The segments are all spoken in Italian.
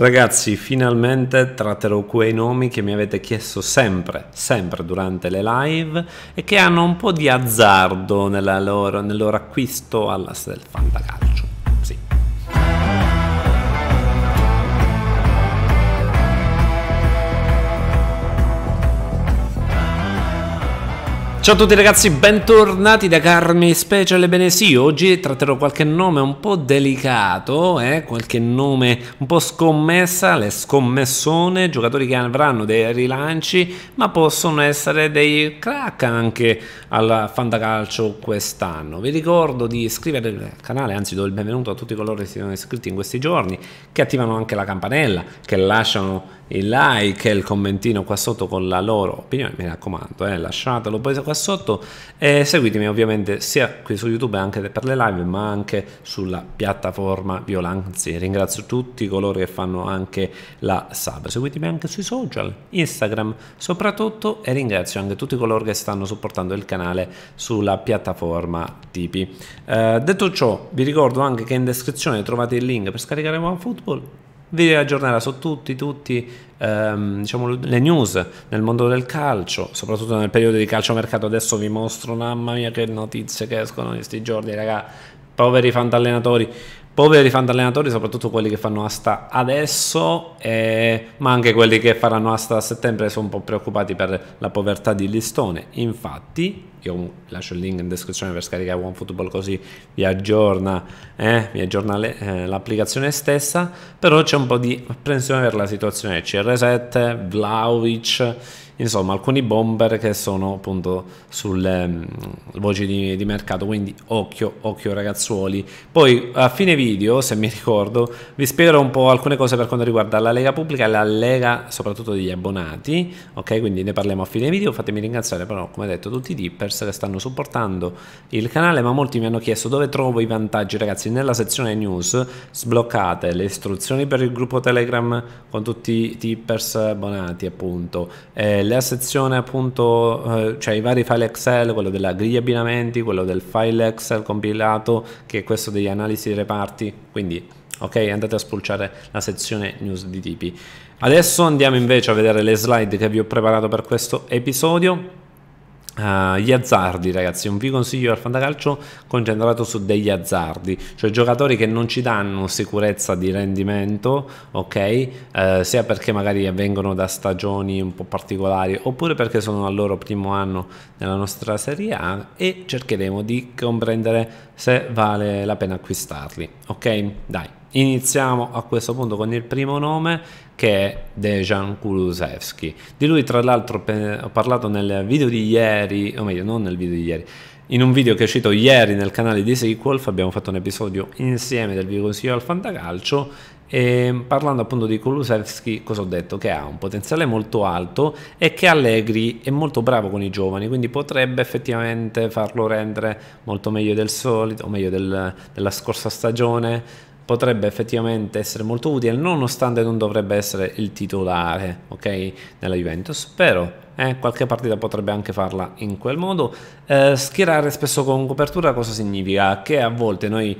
Ragazzi, finalmente tratterò quei nomi che mi avete chiesto sempre, sempre durante le live e che hanno un po' di azzardo loro, nel loro acquisto alla Stelfantacalcio. Ciao a tutti ragazzi, bentornati da Carmi Special, ebbene sì, oggi tratterò qualche nome un po' delicato, eh? qualche nome un po' scommessa, le scommessone, giocatori che avranno dei rilanci, ma possono essere dei crack anche al fantacalcio quest'anno. Vi ricordo di iscrivervi al canale, anzi do il benvenuto a tutti coloro che si sono iscritti in questi giorni, che attivano anche la campanella, che lasciano il like e il commentino qua sotto con la loro opinione, mi raccomando, eh, lasciatelo poi qua sotto e seguitemi ovviamente sia qui su YouTube anche per le live, ma anche sulla piattaforma Violanzi. Ringrazio tutti coloro che fanno anche la sub. Seguitemi anche sui social, Instagram soprattutto e ringrazio anche tutti coloro che stanno supportando il canale sulla piattaforma Tipi. Eh, detto ciò, vi ricordo anche che in descrizione trovate il link per scaricare OneFootball vi aggiornerà su tutti, tutti ehm, diciamo, le news nel mondo del calcio, soprattutto nel periodo di calciomercato. Adesso vi mostro, mamma mia, che notizie che escono in questi giorni, ragazzi. Poveri fantallenatori, poveri allenatori, soprattutto quelli che fanno asta adesso, eh, ma anche quelli che faranno asta a settembre, sono un po' preoccupati per la povertà di listone. Infatti, io lascio il link in descrizione per scaricare OneFootball così vi aggiorna, eh, vi aggiorna le, eh, l'applicazione stessa, però c'è un po' di apprensione per la situazione. CR7, Vlaovic insomma alcuni bomber che sono appunto sulle um, voci di, di, mercato quindi occhio occhio ragazzuoli poi a fine video se mi ricordo vi spiegherò un po' alcune cose per quanto riguarda la lega pubblica e la lega soprattutto degli abbonati ok quindi ne parliamo a fine video fatemi ringraziare però come detto tutti i tippers che stanno supportando il canale ma molti mi hanno chiesto dove trovo i vantaggi ragazzi nella sezione news sbloccate le istruzioni per il gruppo telegram con tutti i tippers abbonati appunto eh, la sezione appunto, eh, cioè i vari file Excel, quello della griglia abbinamenti, quello del file Excel compilato, che è questo degli analisi dei reparti, quindi ok andate a spulciare la sezione news di tipi. Adesso andiamo invece a vedere le slide che vi ho preparato per questo episodio. Uh, gli azzardi ragazzi, un vi consiglio al fantacalcio concentrato su degli azzardi, cioè giocatori che non ci danno sicurezza di rendimento, ok? Uh, sia perché magari vengono da stagioni un po' particolari oppure perché sono al loro primo anno nella nostra Serie A e cercheremo di comprendere se vale la pena acquistarli, ok? Dai. Iniziamo a questo punto con il primo nome che è Dejan Kulusevski. Di lui tra l'altro ho parlato nel video di ieri, o meglio non nel video di ieri, in un video che è uscito ieri nel canale di Sequel abbiamo fatto un episodio insieme del video consiglio al Fantacalcio e parlando appunto di Kulusevski cosa ho detto? Che ha un potenziale molto alto e che Allegri è molto bravo con i giovani quindi potrebbe effettivamente farlo rendere molto meglio del solito o meglio del, della scorsa stagione potrebbe effettivamente essere molto utile nonostante non dovrebbe essere il titolare ok nella Juventus però eh, qualche partita potrebbe anche farla in quel modo eh, schierare spesso con copertura cosa significa che a volte noi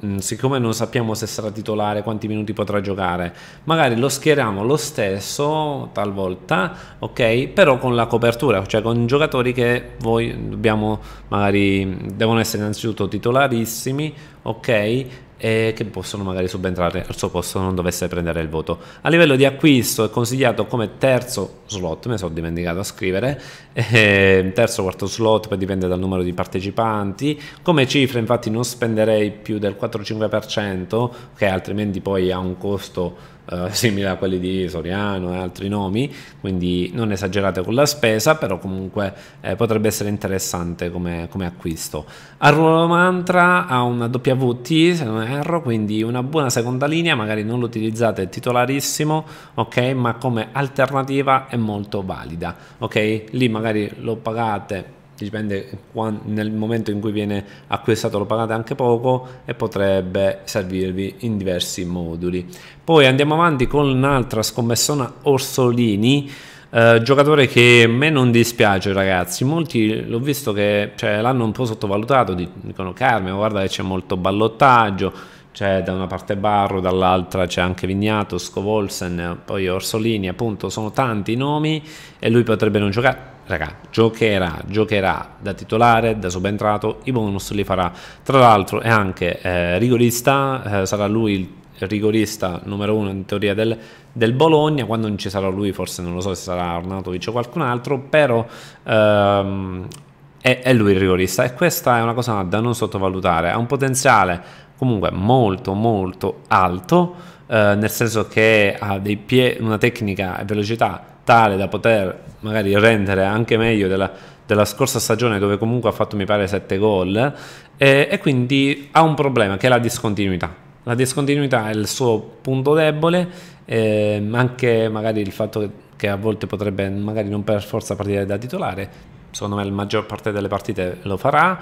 mh, mm, siccome non sappiamo se sarà titolare quanti minuti potrà giocare magari lo schieriamo lo stesso talvolta ok però con la copertura cioè con giocatori che voi dobbiamo magari devono essere innanzitutto titolarissimi ok e che possono magari subentrare al suo posto non dovesse prendere il voto. A livello di acquisto è consigliato come terzo slot, mi sono dimenticato a scrivere, eh, terzo quarto slot, poi dipende dal numero di partecipanti, come cifra infatti non spenderei più del 4-5% che altrimenti poi ha un costo eh, simile a quelli di Soriano e altri nomi, quindi non esagerate con la spesa, però comunque eh, potrebbe essere interessante come, come acquisto. Arruolo Mantra ha una WT se non erro, quindi una buona seconda linea, magari non lo utilizzate titolarissimo, ok, ma come alternativa è molto valida, ok? Lì magari lo pagate dipende nel momento in cui viene acquistato lo pagate anche poco e potrebbe servirvi in diversi moduli poi andiamo avanti con un'altra scommessona Orsolini eh, giocatore che a me non dispiace ragazzi molti l'ho visto che cioè, l'hanno un po' sottovalutato dicono Carmen guarda che c'è molto ballottaggio c'è da una parte Barro, dall'altra c'è anche Vignato, Scovolsen, poi Orsolini, appunto sono tanti i nomi e lui potrebbe non giocare raga, giocherà, giocherà da titolare, da subentrato, i bonus li farà. Tra l'altro è anche eh, rigorista, eh, sarà lui il rigorista numero uno in teoria del, del, Bologna, quando non ci sarà lui forse non lo so se sarà Arnautovic o qualcun altro, però ehm, è, è lui il rigorista e questa è una cosa da non sottovalutare, ha un potenziale comunque molto molto alto, eh, nel senso che ha pie- una tecnica e velocità tale da poter magari rendere anche meglio della, della scorsa stagione dove comunque ha fatto mi pare 7 gol e, e quindi ha un problema che è la discontinuità. La discontinuità è il suo punto debole, ehm, anche magari il fatto che, che a volte potrebbe magari non per forza partire da titolare, secondo me la maggior parte delle partite lo farà.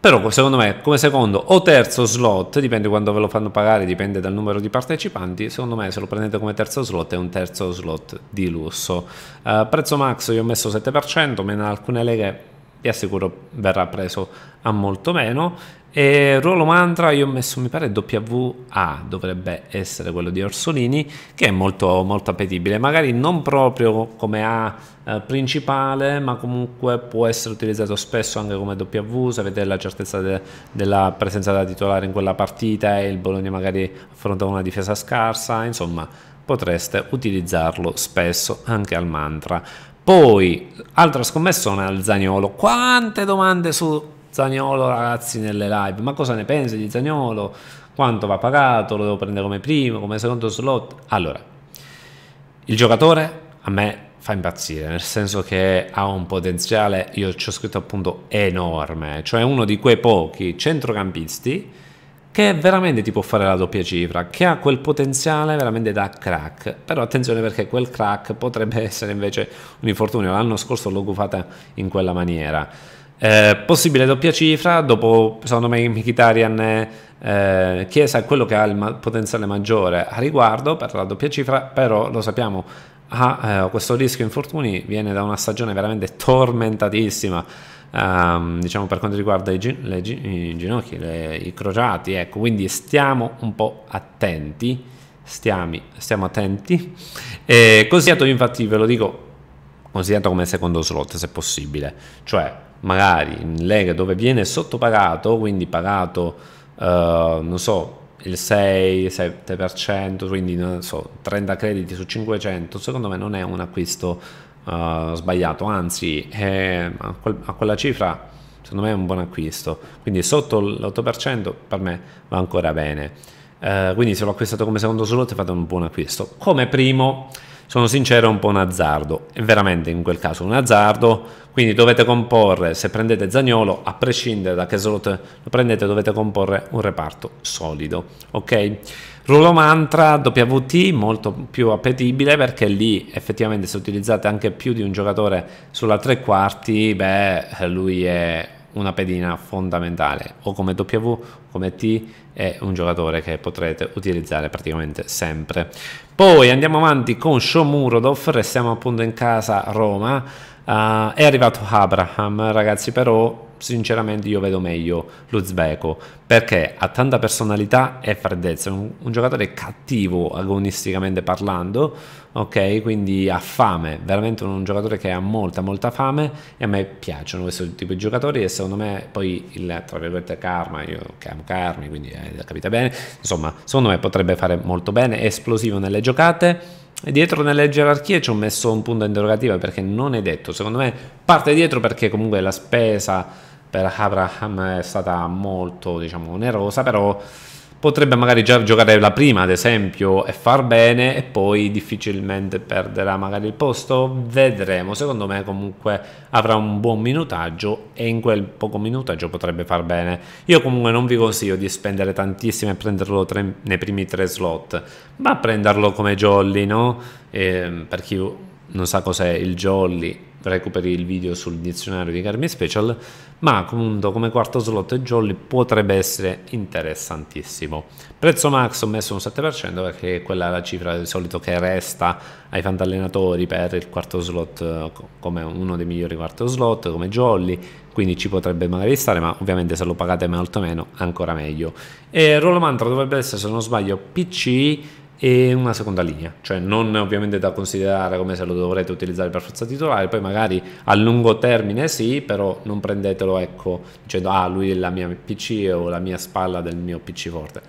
Però secondo me come secondo o terzo slot, dipende quando ve lo fanno pagare, dipende dal numero di partecipanti, secondo me se lo prendete come terzo slot è un terzo slot di lusso. Uh, prezzo max io ho messo 7%, meno alcune leghe vi assicuro verrà preso a molto meno. E ruolo mantra io ho messo mi pare WA dovrebbe essere quello di Orsolini che è molto molto appetibile magari non proprio come A eh, principale ma comunque può essere utilizzato spesso anche come W se avete la certezza de della presenza da titolare in quella partita e il Bologna magari affronta una difesa scarsa insomma potreste utilizzarlo spesso anche al mantra poi, altra scommessona al Zagnolo. Quante domande su Zagnolo, ragazzi, nelle live. Ma cosa ne pensi di Zagnolo? Quanto va pagato? Lo devo prendere come primo, come secondo slot? Allora, il giocatore a me fa impazzire, nel senso che ha un potenziale, io ci ho scritto appunto, enorme. Cioè uno di quei pochi centrocampisti che veramente ti può fare la doppia cifra, che ha quel potenziale veramente da crack. Però attenzione perché quel crack potrebbe essere invece un infortunio. L'anno scorso l'ho gufata in quella maniera. Eh, possibile doppia cifra, dopo secondo me Mkhitaryan eh, Chiesa è quello che ha il ma potenziale maggiore a riguardo per la doppia cifra, però lo sappiamo ha eh, questo rischio infortuni viene da una stagione veramente tormentatissima um, diciamo per quanto riguarda i, gen- le, i ginocchi, le, i crociati, ecco, quindi stiamo un po' attenti, stiamo, stiamo attenti, e consigliato infatti ve lo dico, consigliato come secondo slot se possibile, cioè magari in lega dove viene sottopagato, quindi pagato, uh, non so, il 6-7%, quindi so, 30 crediti su 500, secondo me non è un acquisto Ah, sbagliato, anzi è, eh, a, quel, a, quella cifra secondo me è un buon acquisto, quindi sotto l'8% per me va ancora bene. Uh, quindi se l'ho acquistato come secondo slot fate un buon acquisto. Come primo sono sincero è un po' un azzardo, è veramente in quel caso un azzardo, quindi dovete comporre, se prendete Zagnolo, a prescindere da che slot lo prendete, dovete comporre un reparto solido, ok? Rullo Mantra WT molto più appetibile perché lì effettivamente se utilizzate anche più di un giocatore sulla tre quarti, beh, lui è una pedina fondamentale o come W come T è un giocatore che potrete utilizzare praticamente sempre poi andiamo avanti con Shomurodov restiamo appunto in casa Roma Uh, è arrivato Abraham, ragazzi, però sinceramente io vedo meglio lo l'Uzbeko perché ha tanta personalità e freddezza, un, un giocatore cattivo agonisticamente parlando, ok? Quindi ha fame, veramente un, un giocatore che ha molta molta fame e a me piacciono questo tipo di giocatori e secondo me poi il tra virgolette karma, io chiamo Karmi, quindi eh, capite bene, insomma, secondo me potrebbe fare molto bene, è esplosivo nelle giocate e dietro nelle gerarchie ci ho messo un punto interrogativo perché non è detto. Secondo me parte dietro perché comunque la spesa per Abraham è stata molto, diciamo, onerosa, però potrebbe magari già giocare la prima ad esempio e far bene e poi difficilmente perderà magari il posto vedremo secondo me comunque avrà un buon minutaggio e in quel poco minutaggio potrebbe far bene io comunque non vi consiglio di spendere tantissimo e prenderlo tre, nei primi tre slot ma prenderlo come jolly no? E ehm, per chi non sa cos'è il jolly recuperi il video sul dizionario di Carmi Special, ma comunque come quarto slot Jolly potrebbe essere interessantissimo. Prezzo max ho messo un 7% perché quella è la cifra di solito che resta ai fantallenatori per il quarto slot come uno dei migliori quarto slot, come Jolly, quindi ci potrebbe magari stare, ma ovviamente se lo pagate molto meno ancora meglio. E Rollo Mantra dovrebbe essere, se non sbaglio, PC e una seconda linea, cioè non ovviamente da considerare come se lo dovrete utilizzare per forza titolare, poi magari a lungo termine sì, però non prendetelo ecco dicendo ah lui è la mia PC o la mia spalla del mio PC forte.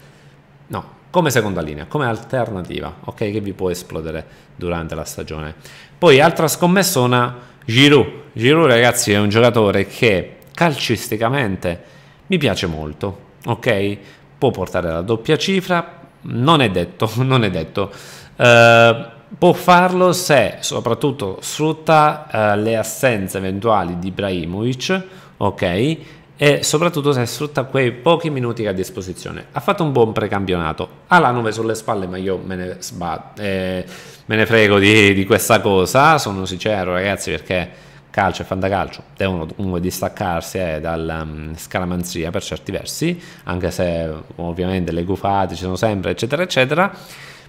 No, come seconda linea, come alternativa, ok, che vi può esplodere durante la stagione. Poi altra scommessona, Giroud. Giroud ragazzi è un giocatore che calcisticamente mi piace molto, ok? Può portare la doppia cifra, non è detto, non è detto. Eh, può farlo se soprattutto sfrutta eh, le assenze eventuali di Ibrahimovic, ok? E soprattutto se sfrutta quei pochi minuti che ha a disposizione. Ha fatto un buon precampionato, ha la 9 sulle spalle, ma io me ne, sbatto, eh, me ne frego di, di questa cosa, sono sincero ragazzi perché calcio e fantacalcio devono comunque distaccarsi eh, dalla um, mm, scaramanzia per certi versi, anche se ovviamente le gufate ci sono sempre, eccetera, eccetera.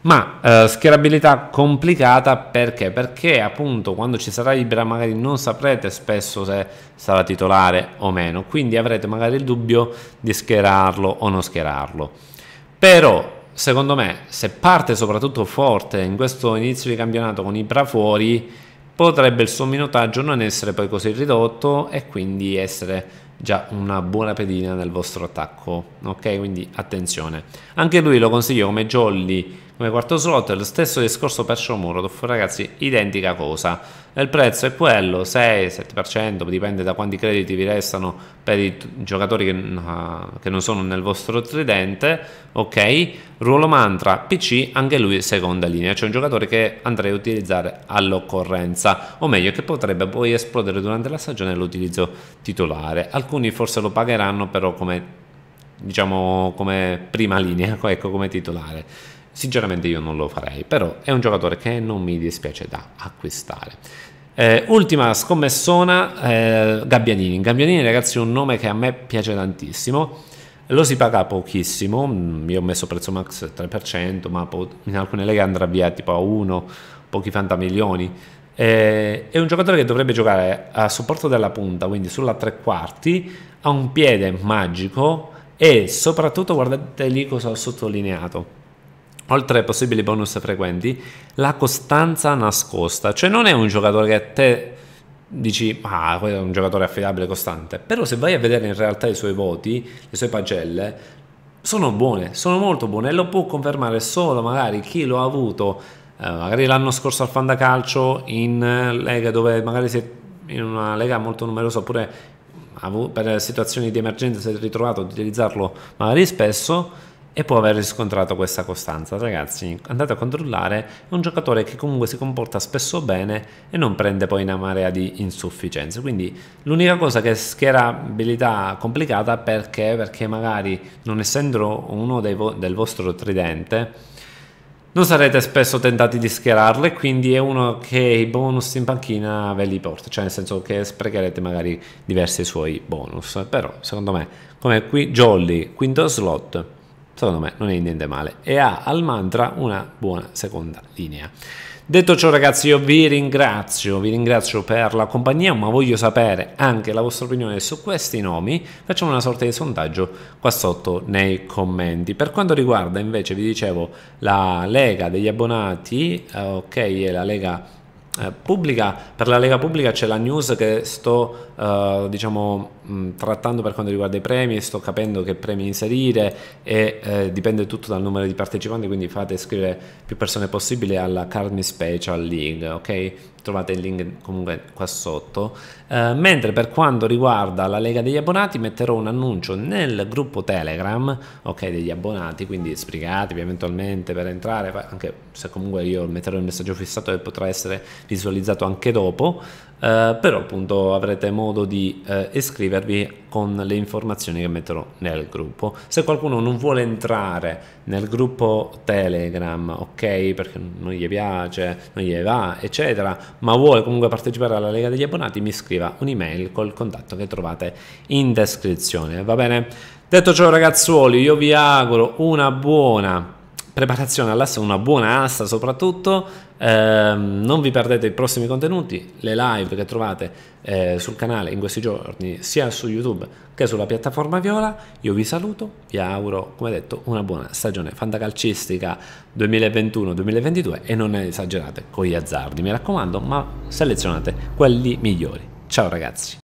Ma eh, schierabilità complicata perché? Perché appunto quando ci sarà libera magari non saprete spesso se sarà titolare o meno, quindi avrete magari il dubbio di schierarlo o non schierarlo. Però secondo me se parte soprattutto forte in questo inizio di campionato con i bra fuori potrebbe il suo minutaggio non essere poi così ridotto e quindi essere già una buona pedina nel vostro attacco ok quindi attenzione anche lui lo consiglio come jolly come quarto slot lo stesso discorso per Shomuro ragazzi identica cosa il prezzo è quello, 6-7%, dipende da quanti crediti vi restano per i giocatori che, uh, che, non sono nel vostro tridente, ok? Ruolo mantra, PC, anche lui seconda linea, cioè un giocatore che andrei a utilizzare all'occorrenza, o meglio che potrebbe poi esplodere durante la stagione l'utilizzo titolare. Alcuni forse lo pagheranno però come, diciamo, come prima linea, ecco, come titolare. Sinceramente io non lo farei, però è un giocatore che non mi dispiace da acquistare. Eh, ultima scommessona, eh, Gabbianini. Gabbianini ragazzi è un nome che a me piace tantissimo lo si paga pochissimo, mm, io ho messo prezzo max 3%, ma in alcune leghe andrà via tipo a 1, pochi fantamilioni. Eh, è un giocatore che dovrebbe giocare a supporto della punta, quindi sulla tre quarti, ha un piede magico e soprattutto guardate lì cosa ho sottolineato oltre ai possibili bonus frequenti, la costanza nascosta. Cioè non è un giocatore che a te dici, ah, quello è un giocatore affidabile, costante. Però se vai a vedere in realtà i suoi voti, le sue pagelle, sono buone, sono molto buone e lo può confermare solo magari chi lo ha avuto eh, magari l'anno scorso al Fandacalcio in lega dove magari si è in una lega molto numerosa oppure per situazioni di emergenza si è ritrovato ad utilizzarlo magari spesso e può aver riscontrato questa costanza. Ragazzi, andate a controllare, è un giocatore che comunque si comporta spesso bene e non prende poi una marea di insufficienze. Quindi l'unica cosa che era abilità complicata perché, perché magari non essendo uno vo del vostro tridente non sarete spesso tentati di schierarlo e quindi è uno che i bonus in panchina ve li porta, cioè nel senso che sprecherete magari diversi suoi bonus. Però secondo me, come qui Jolly, quinto slot, secondo me non è niente male e ha al mantra una buona seconda linea. Detto ciò ragazzi io vi ringrazio, vi ringrazio per la compagnia ma voglio sapere anche la vostra opinione su questi nomi, facciamo una sorta di sondaggio qua sotto nei commenti. Per quanto riguarda invece vi dicevo la lega degli abbonati, eh, ok è la lega eh, pubblica, per la Lega Pubblica c'è la news che sto eh, diciamo, mh, mm, trattando per quanto riguarda i premi, sto capendo che premi inserire e eh, dipende tutto dal numero di partecipanti, quindi fate scrivere più persone possibile alla Carmi Special League, ok? trovate il link comunque qua sotto eh, mentre per quanto riguarda la lega degli abbonati metterò un annuncio nel gruppo telegram ok degli abbonati quindi sbrigatevi eventualmente per entrare anche se comunque io metterò il messaggio fissato e potrà essere visualizzato anche dopo eh, però appunto avrete modo di eh, iscrivervi con le informazioni che metterò nel gruppo. Se qualcuno non vuole entrare nel gruppo Telegram, ok, perché non gli piace, non gli va, eccetera, ma vuole comunque partecipare alla Lega degli Abbonati, mi scriva un'email col contatto che trovate in descrizione, va bene? Detto ciò ragazzuoli, io vi auguro una buona preparazione all'asta, una buona asta soprattutto, eh, non vi perdete i prossimi contenuti, le live che trovate eh, sul canale in questi giorni, sia su YouTube che sulla piattaforma Viola. Io vi saluto, vi auguro, come detto, una buona stagione fantacalcistica 2021-2022 e non esagerate con gli azzardi, mi raccomando, ma selezionate quelli migliori. Ciao ragazzi!